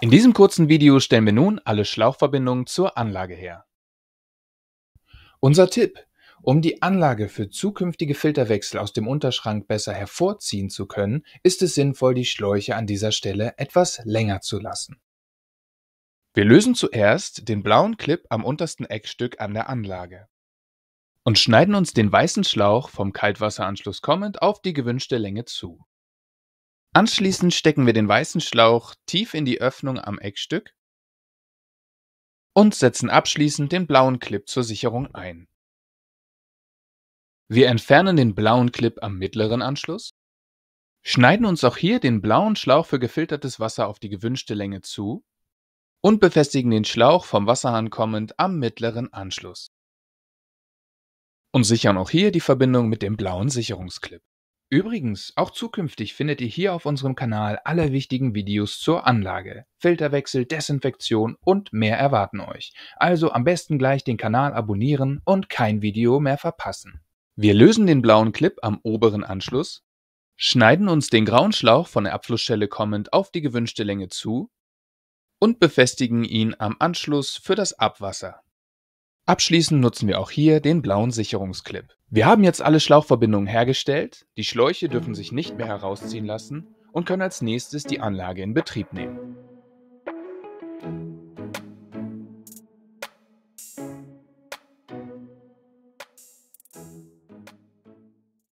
In diesem kurzen Video stellen wir nun alle Schlauchverbindungen zur Anlage her. Unser Tipp, um die Anlage für zukünftige Filterwechsel aus dem Unterschrank besser hervorziehen zu können, ist es sinnvoll, die Schläuche an dieser Stelle etwas länger zu lassen. Wir lösen zuerst den blauen Clip am untersten Eckstück an der Anlage und schneiden uns den weißen Schlauch vom Kaltwasseranschluss kommend auf die gewünschte Länge zu. Anschließend stecken wir den weißen Schlauch tief in die Öffnung am Eckstück und setzen abschließend den blauen Clip zur Sicherung ein. Wir entfernen den blauen Clip am mittleren Anschluss, schneiden uns auch hier den blauen Schlauch für gefiltertes Wasser auf die gewünschte Länge zu und befestigen den Schlauch vom Wasserhahn kommend am mittleren Anschluss und sichern auch hier die Verbindung mit dem blauen Sicherungsclip. Übrigens, auch zukünftig findet ihr hier auf unserem Kanal alle wichtigen Videos zur Anlage. Filterwechsel, Desinfektion und mehr erwarten euch. Also am besten gleich den Kanal abonnieren und kein Video mehr verpassen. Wir lösen den blauen Clip am oberen Anschluss, schneiden uns den grauen Schlauch von der Abflussstelle kommend auf die gewünschte Länge zu und befestigen ihn am Anschluss für das Abwasser. Abschließend nutzen wir auch hier den blauen Sicherungsclip. Wir haben jetzt alle Schlauchverbindungen hergestellt, die Schläuche dürfen sich nicht mehr herausziehen lassen und können als nächstes die Anlage in Betrieb nehmen.